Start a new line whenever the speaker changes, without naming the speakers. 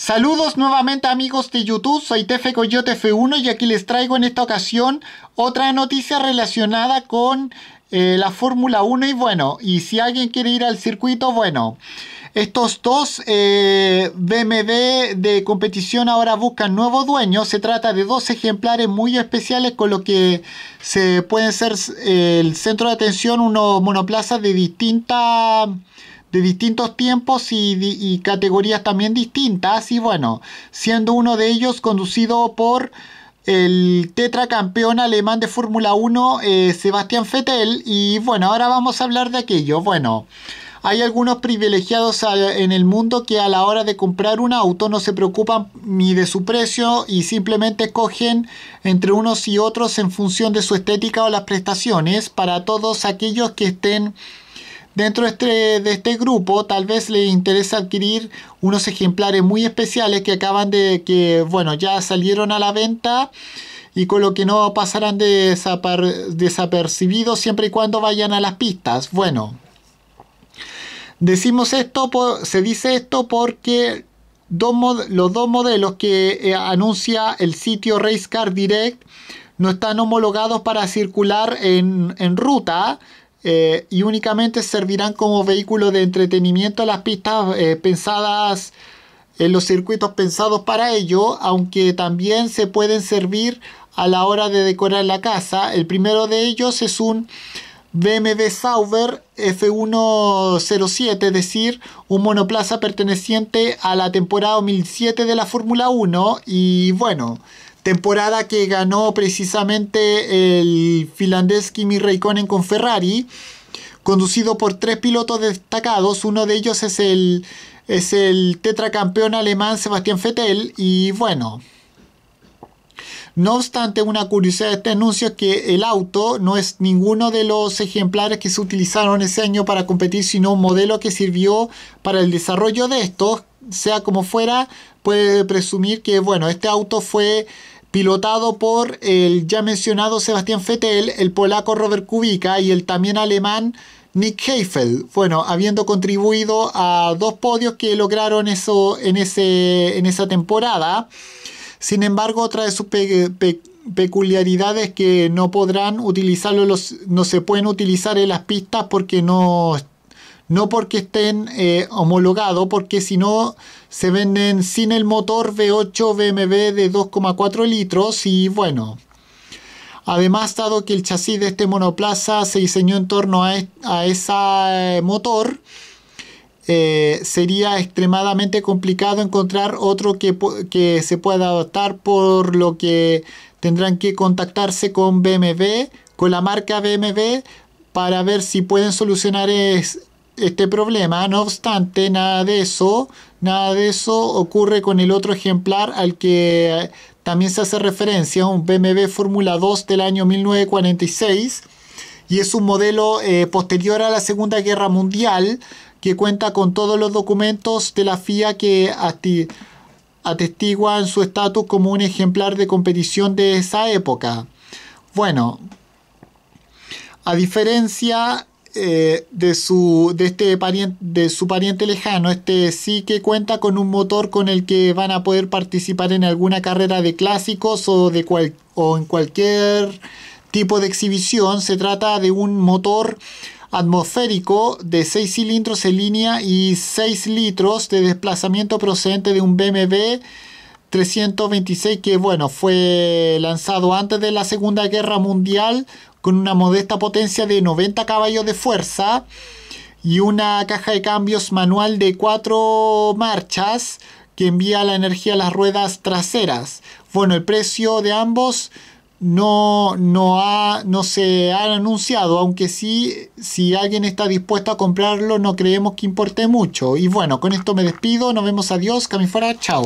Saludos nuevamente amigos de YouTube, soy Tefe Coyote F1 y aquí les traigo en esta ocasión otra noticia relacionada con eh, la Fórmula 1 y bueno, y si alguien quiere ir al circuito, bueno, estos dos eh, BMW de competición ahora buscan nuevo dueño, se trata de dos ejemplares muy especiales con lo que se pueden ser eh, el centro de atención, unos monoplazas de distinta de distintos tiempos y, categorías también distintas. Y bueno, siendo uno de ellos conducido por el tetracampeón alemán de Fórmula 1, eh, Sebastián Vettel. Y bueno, ahora vamos a hablar de aquello. Bueno. Hay algunos privilegiados en el mundo que a la hora de comprar un auto no se preocupan ni de su precio y simplemente cogen entre unos y otros en función de su estética o las prestaciones. Para todos aquellos que estén Dentro este, de este, grupo tal vez les interesa adquirir unos ejemplares muy especiales que acaban de que, bueno, ya salieron a la venta y con lo que no pasarán desapercibidos siempre y cuando vayan a las pistas. Bueno, decimos esto, se dice esto porque los dos modelos que eh, anuncia el sitio Race Racecar Direct no están homologados para circular en ruta eh, y únicamente servirán como vehículo de entretenimiento a las pistas eh, pensadas en eh, los circuitos pensados para ello, aunque también se pueden servir a la hora de decorar la casa. El primero de ellos es un BMW Sauber F107, es decir, un monoplaza perteneciente a la temporada 2007 de la Fórmula 1 y bueno, temporada que ganó precisamente el finlandés Kimi Raikkonen con Ferrari, conducido por tres pilotos destacados, uno de ellos es el, es el tetracampeón alemán Sebastián Vettel y bueno... No obstante, una curiosidad de este anuncio es que el auto no es ninguno de los ejemplares que se utilizaron ese año para competir, sino un modelo que sirvió para el desarrollo de estos, sea como fuera, puede presumir que, bueno, este auto fue pilotado por el ya mencionado Sebastián Fettel el polaco Robert Kubica y el también alemán Nick Heifeld, bueno, habiendo contribuido a dos podios que lograron eso en, ese, en esa temporada. Sin embargo, otra de sus peculiaridades es peculiaridades que no podrán utilizarlo, los, no se pueden utilizar en las pistas porque no no porque estén eh, homologados, porque si no se venden sin el motor V8 BMW de 2,4 litros y bueno. Además, dado que el chasis de este monoplaza se diseñó en torno a, a ese eh, motor, eh, sería extremadamente complicado encontrar otro que, se pueda adaptar, por lo que tendrán que contactarse con BMW, con la marca BMW, para ver si pueden solucionar es, este problema. No obstante, nada de eso, nada de eso ocurre con el otro ejemplar al que eh, también se hace referencia, un BMW Fórmula 2 del año 1946 y es un modelo eh, posterior a la Segunda Guerra Mundial que cuenta con todos los documentos de la FIA que atestiguan su estatus como un ejemplar de competición de esa época. Bueno, a diferencia eh, de, su, este pariente, de su pariente lejano. Este sí que cuenta con un motor con el que van a poder participar en alguna carrera de clásicos o, de o en cualquier tipo de exhibición. Se trata de un motor atmosférico de 6 cilindros en línea y 6 litros de desplazamiento procedente de un BMW 326 que bueno, fue lanzado antes de la Segunda Guerra Mundial con una modesta potencia de 90 caballos de fuerza y una caja de cambios manual de 4 marchas que envía la energía a las ruedas traseras. Bueno, el precio de ambos no, no, ha, no se ha anunciado, aunque sí, si alguien está dispuesto a comprarlo, no creemos que importe mucho. Y bueno, con esto me despido, nos vemos, adiós, que chao.